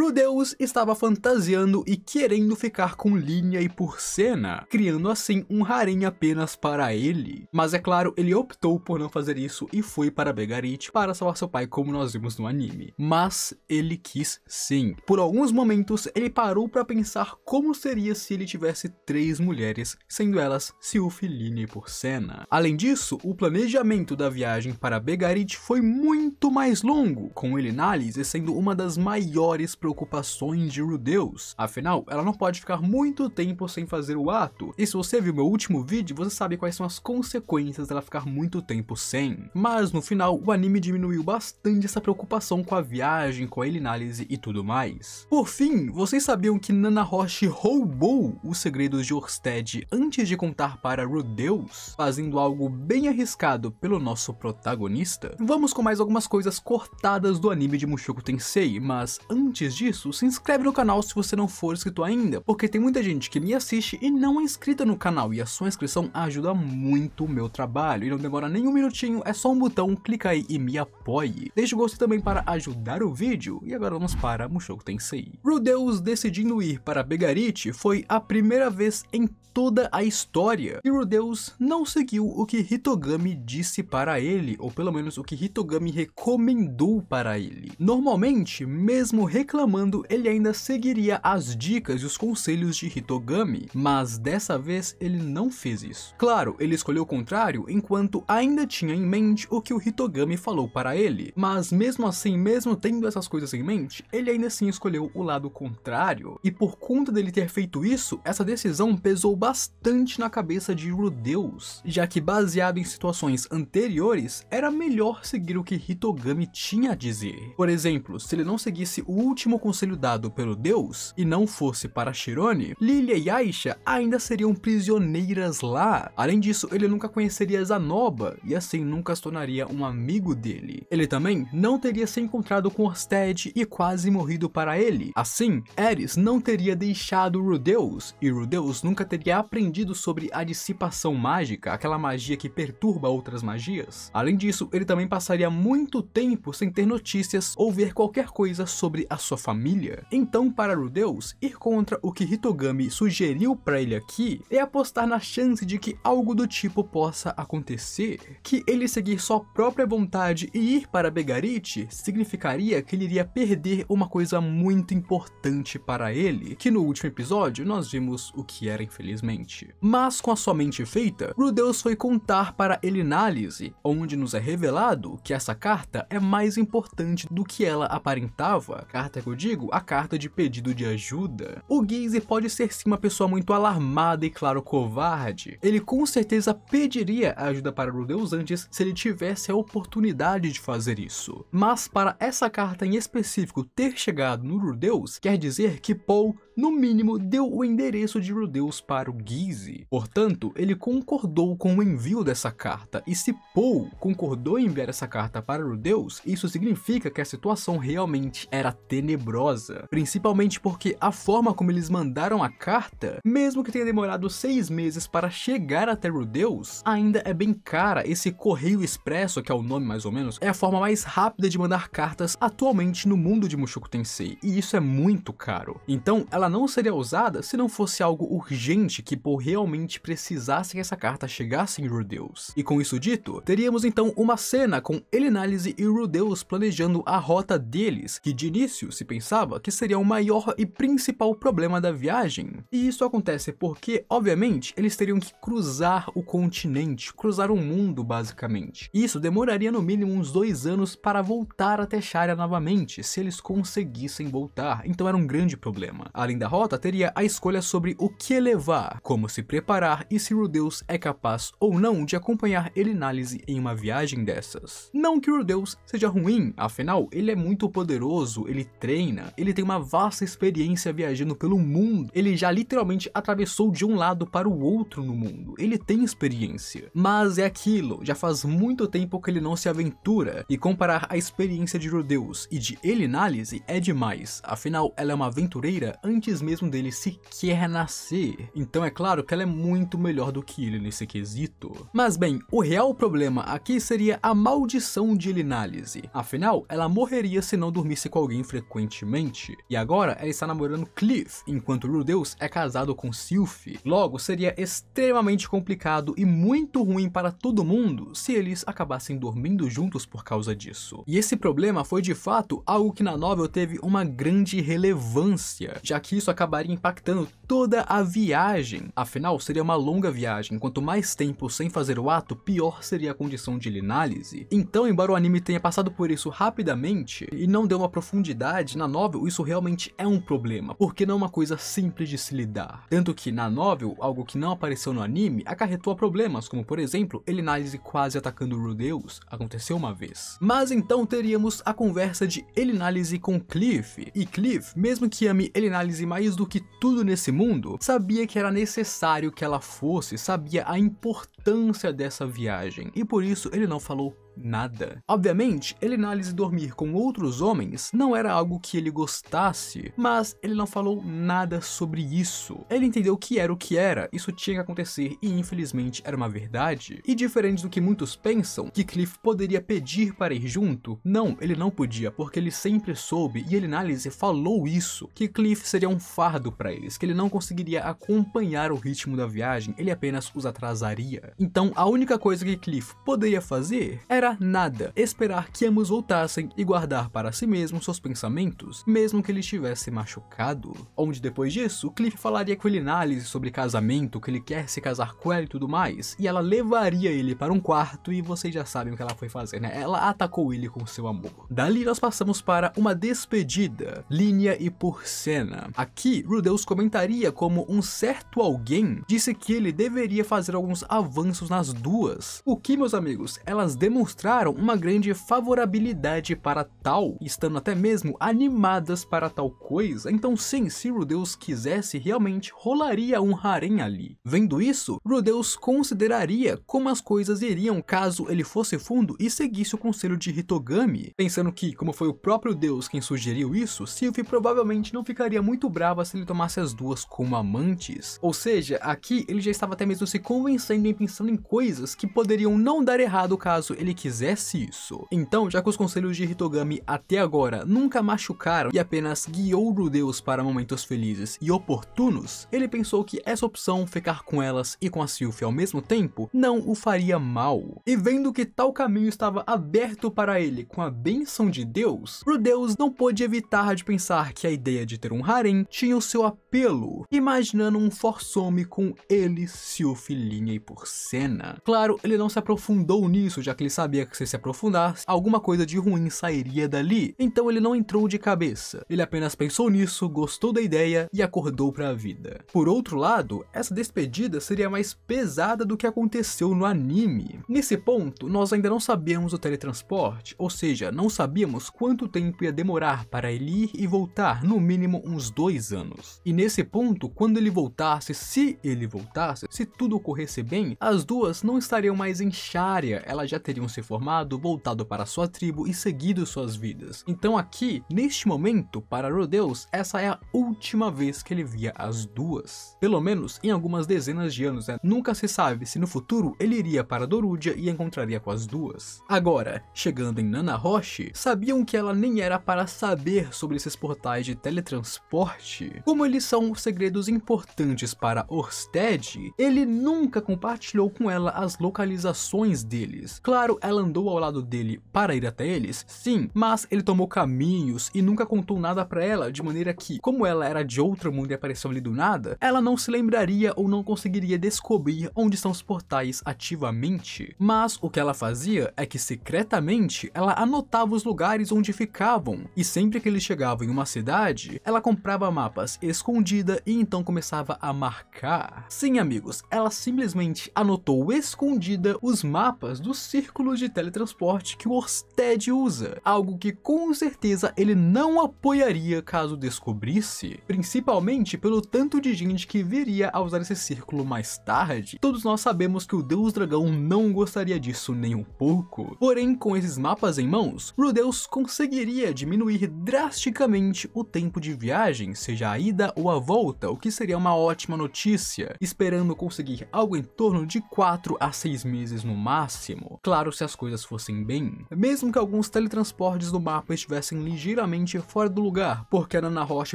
Rudeus estava fantasiando e querendo ficar com Linia e Porcena, criando assim um harém apenas para ele. Mas é claro, ele optou por não fazer isso e foi para Begarit para salvar seu pai como nós vimos no anime. Mas ele quis sim. Por alguns momentos, ele parou para pensar como seria se ele tivesse três mulheres, sendo elas Silph, Linia e Porcena. Além disso, o planejamento da viagem para Begarit foi muito mais longo, com Elinalis sendo uma das maiores preocupações de Rudeus. Afinal, ela não pode ficar muito tempo sem fazer o ato. E se você viu meu último vídeo, você sabe quais são as consequências dela ficar muito tempo sem. Mas no final, o anime diminuiu bastante essa preocupação com a viagem, com a análise e tudo mais. Por fim, vocês sabiam que Nana Roche roubou os segredos de Orsted antes de contar para Rudeus, fazendo algo bem arriscado pelo nosso protagonista? Vamos com mais algumas coisas cortadas do anime de Mushoku Tensei, mas antes disso, se inscreve no canal se você não for inscrito ainda, porque tem muita gente que me assiste e não é inscrita no canal, e a sua inscrição ajuda muito o meu trabalho, e não demora nem um minutinho, é só um botão, clica aí e me apoie. deixe o gostei também para ajudar o vídeo, e agora vamos para Mushoku Tensei. Rudeus decidindo ir para Begarite foi a primeira vez em toda a história, e Rudeus não seguiu o que Hitogami disse para ele, ou pelo menos o que Hitogami recomendou para ele. Normalmente, mesmo reclamando reclamando, ele ainda seguiria as dicas e os conselhos de Hitogami, mas dessa vez ele não fez isso. Claro, ele escolheu o contrário enquanto ainda tinha em mente o que o Hitogami falou para ele, mas mesmo assim, mesmo tendo essas coisas em mente, ele ainda assim escolheu o lado contrário. E por conta dele ter feito isso, essa decisão pesou bastante na cabeça de Rudeus, já que baseado em situações anteriores, era melhor seguir o que Hitogami tinha a dizer. Por exemplo, se ele não seguisse o último o conselho dado pelo deus e não fosse para Shirone, Lilia e Aisha ainda seriam prisioneiras lá. Além disso, ele nunca conheceria Zanoba e assim nunca se tornaria um amigo dele. Ele também não teria se encontrado com Orsted e quase morrido para ele. Assim, Eris não teria deixado Rudeus e Rudeus nunca teria aprendido sobre a dissipação mágica, aquela magia que perturba outras magias. Além disso, ele também passaria muito tempo sem ter notícias ou ver qualquer coisa sobre a sua família. Então, para Rudeus, ir contra o que Hitogami sugeriu para ele aqui é apostar na chance de que algo do tipo possa acontecer. Que ele seguir sua própria vontade e ir para Begarite significaria que ele iria perder uma coisa muito importante para ele, que no último episódio nós vimos o que era infelizmente. Mas com a sua mente feita, Rudeus foi contar para Elinálise, onde nos é revelado que essa carta é mais importante do que ela aparentava, carta é que eu digo, a carta de pedido de ajuda. O Guise pode ser sim uma pessoa muito alarmada e, claro, covarde. Ele com certeza pediria ajuda para o Deus antes se ele tivesse a oportunidade de fazer isso. Mas para essa carta em específico ter chegado no Deus, quer dizer que Paul no mínimo deu o endereço de Rudeus para o Guise. Portanto, ele concordou com o envio dessa carta, e se Paul concordou em enviar essa carta para Rudeus, isso significa que a situação realmente era tenebrosa, principalmente porque a forma como eles mandaram a carta, mesmo que tenha demorado seis meses para chegar até Rudeus, ainda é bem cara esse correio expresso, que é o nome mais ou menos, é a forma mais rápida de mandar cartas atualmente no mundo de Mushoku Tensei, e isso é muito caro. Então, ela ela não seria usada se não fosse algo urgente que Paul realmente precisasse que essa carta chegasse em Rudeus. E com isso dito, teríamos então uma cena com Elinalise e Rudeus planejando a rota deles, que de início se pensava que seria o maior e principal problema da viagem. E isso acontece porque, obviamente, eles teriam que cruzar o continente, cruzar o mundo basicamente. E isso demoraria no mínimo uns dois anos para voltar até Sharia novamente, se eles conseguissem voltar, então era um grande problema. Além da rota teria a escolha sobre o que levar, como se preparar e se Rudeus é capaz ou não de acompanhar Elinalise em uma viagem dessas. Não que Rudeus seja ruim, afinal, ele é muito poderoso, ele treina, ele tem uma vasta experiência viajando pelo mundo, ele já literalmente atravessou de um lado para o outro no mundo, ele tem experiência. Mas é aquilo, já faz muito tempo que ele não se aventura, e comparar a experiência de Rudeus e de Elinalise é demais, afinal, ela é uma aventureira antes antes mesmo dele sequer nascer. Então é claro que ela é muito melhor do que ele nesse quesito. Mas bem, o real problema aqui seria a maldição de Linalise. Afinal, ela morreria se não dormisse com alguém frequentemente. E agora ela está namorando Cliff, enquanto Rudeus é casado com Sylph. Logo, seria extremamente complicado e muito ruim para todo mundo se eles acabassem dormindo juntos por causa disso. E esse problema foi de fato algo que na novel teve uma grande relevância, já que que isso acabaria impactando toda a viagem. Afinal, seria uma longa viagem, quanto mais tempo sem fazer o ato, pior seria a condição de Linálise. Então, embora o anime tenha passado por isso rapidamente e não deu uma profundidade na novel, isso realmente é um problema, porque não é uma coisa simples de se lidar. Tanto que na novel, algo que não apareceu no anime acarretou a problemas, como por exemplo, Elinalise quase atacando Rudeus, aconteceu uma vez. Mas então teríamos a conversa de Elinalise com Cliff, e Cliff, mesmo que ame Elinalise e mais do que tudo nesse mundo, sabia que era necessário que ela fosse, sabia a importância dessa viagem, e por isso ele não falou nada. Obviamente, Elenales dormir com outros homens não era algo que ele gostasse, mas ele não falou nada sobre isso. Ele entendeu que era o que era, isso tinha que acontecer e infelizmente era uma verdade. E diferente do que muitos pensam, que Cliff poderia pedir para ir junto, não, ele não podia, porque ele sempre soube e Elenalise falou isso, que Cliff seria um fardo para eles, que ele não conseguiria acompanhar o ritmo da viagem, ele apenas os atrasaria. Então a única coisa que Cliff poderia fazer era esperar nada, esperar que ambos voltassem e guardar para si mesmo seus pensamentos, mesmo que ele estivesse machucado. Onde depois disso, Cliff falaria com ele análise sobre casamento, que ele quer se casar com ela e tudo mais, e ela levaria ele para um quarto e vocês já sabem o que ela foi fazer, né? Ela atacou ele com seu amor. Dali nós passamos para uma despedida, linha e por cena. Aqui, Rudeus comentaria como um certo alguém disse que ele deveria fazer alguns avanços nas duas, o que, meus amigos, elas demonstraram mostraram uma grande favorabilidade para tal, estando até mesmo animadas para tal coisa, então sim, se Rudeus quisesse, realmente rolaria um harém ali. Vendo isso, Rudeus consideraria como as coisas iriam caso ele fosse fundo e seguisse o conselho de Hitogami, pensando que, como foi o próprio Deus quem sugeriu isso, Sylvie provavelmente não ficaria muito brava se ele tomasse as duas como amantes. Ou seja, aqui ele já estava até mesmo se convencendo e pensando em coisas que poderiam não dar errado caso ele quisesse quisesse isso. Então, já que os conselhos de Hitogami até agora nunca machucaram e apenas guiou Rudeus para momentos felizes e oportunos, ele pensou que essa opção, ficar com elas e com a Sylph ao mesmo tempo, não o faria mal. E vendo que tal caminho estava aberto para ele com a bênção de Deus, Rudeus não pôde evitar de pensar que a ideia de ter um harem tinha o seu apelo, imaginando um forsome com ele, Sylph, Linha e Porcena. Claro, ele não se aprofundou nisso, já que ele sabia sabia que se se aprofundasse, alguma coisa de ruim sairia dali. Então ele não entrou de cabeça. Ele apenas pensou nisso, gostou da ideia e acordou para a vida. Por outro lado, essa despedida seria mais pesada do que aconteceu no anime. Nesse ponto, nós ainda não sabíamos o teletransporte, ou seja, não sabíamos quanto tempo ia demorar para ele ir e voltar, no mínimo uns dois anos. E nesse ponto, quando ele voltasse, se ele voltasse, se tudo ocorresse bem, as duas não estariam mais em Sharia, elas já teriam se reformado, voltado para sua tribo e seguido suas vidas. Então aqui, neste momento, para Rodeus, essa é a última vez que ele via as duas. Pelo menos em algumas dezenas de anos, né? nunca se sabe se no futuro ele iria para Dorudia e encontraria com as duas. Agora, chegando em Nana Roche, sabiam que ela nem era para saber sobre esses portais de teletransporte. Como eles são segredos importantes para Orsted, ele nunca compartilhou com ela as localizações deles. Claro, ela andou ao lado dele para ir até eles? Sim, mas ele tomou caminhos e nunca contou nada para ela, de maneira que, como ela era de outro mundo e apareceu ali do nada, ela não se lembraria ou não conseguiria descobrir onde estão os portais ativamente. Mas o que ela fazia é que secretamente ela anotava os lugares onde ficavam, e sempre que ele chegava em uma cidade, ela comprava mapas escondida e então começava a marcar. Sim, amigos, ela simplesmente anotou escondida os mapas dos círculos de teletransporte que o Orsted usa, algo que com certeza ele não apoiaria caso descobrisse, principalmente pelo tanto de gente que viria a usar esse círculo mais tarde. Todos nós sabemos que o Deus Dragão não gostaria disso nem um pouco, porém com esses mapas em mãos, Rudeus conseguiria diminuir drasticamente o tempo de viagem, seja a ida ou a volta, o que seria uma ótima notícia, esperando conseguir algo em torno de 4 a 6 meses no máximo. Claro, se a as coisas fossem bem, mesmo que alguns teletransportes do mapa estivessem ligeiramente fora do lugar, porque a Nana Roche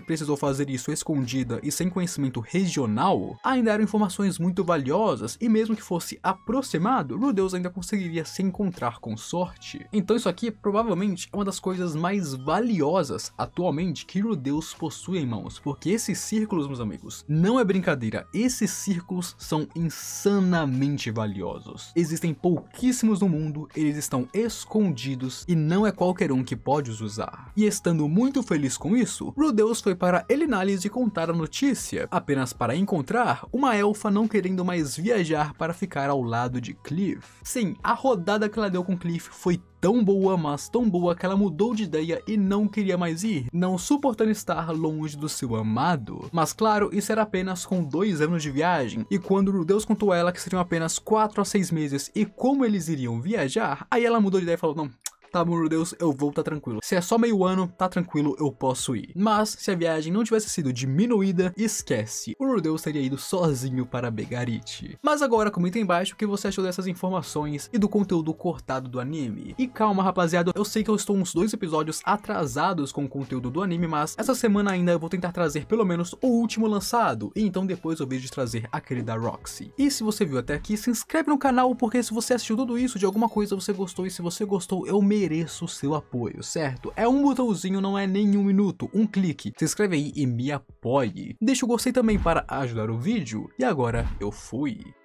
precisou fazer isso escondida e sem conhecimento regional, ainda eram informações muito valiosas e mesmo que fosse aproximado, Rudeus ainda conseguiria se encontrar com sorte. Então isso aqui provavelmente é uma das coisas mais valiosas atualmente que Rudeus possui em mãos, porque esses círculos, meus amigos, não é brincadeira, esses círculos são insanamente valiosos. Existem pouquíssimos no mundo eles estão escondidos e não é qualquer um que pode os usar. E estando muito feliz com isso, Rudeus foi para Elinalis e contar a notícia, apenas para encontrar uma elfa não querendo mais viajar para ficar ao lado de Cliff. Sim, a rodada que ela deu com Cliff foi tão boa, mas tão boa que ela mudou de ideia e não queria mais ir, não suportando estar longe do seu amado. Mas claro, isso era apenas com dois anos de viagem, e quando o Deus contou a ela que seriam apenas 4 a 6 meses e como eles iriam viajar, aí ela mudou de ideia e falou, não, tá bom, Deus, eu vou, tá tranquilo. Se é só meio ano, tá tranquilo, eu posso ir. Mas, se a viagem não tivesse sido diminuída, esquece. O Rudeus teria ido sozinho para Begarit. Mas agora, comenta aí embaixo o que você achou dessas informações e do conteúdo cortado do anime. E calma, rapaziada, eu sei que eu estou uns dois episódios atrasados com o conteúdo do anime, mas essa semana ainda eu vou tentar trazer pelo menos o último lançado, e então depois eu vejo de trazer aquele da Roxy. E se você viu até aqui, se inscreve no canal, porque se você assistiu tudo isso, de alguma coisa você gostou, e se você gostou, eu mesmo mereço o seu apoio, certo? É um botãozinho, não é nenhum minuto, um clique. Se inscreve aí e me apoie. Deixa o gostei também para ajudar o vídeo. E agora eu fui.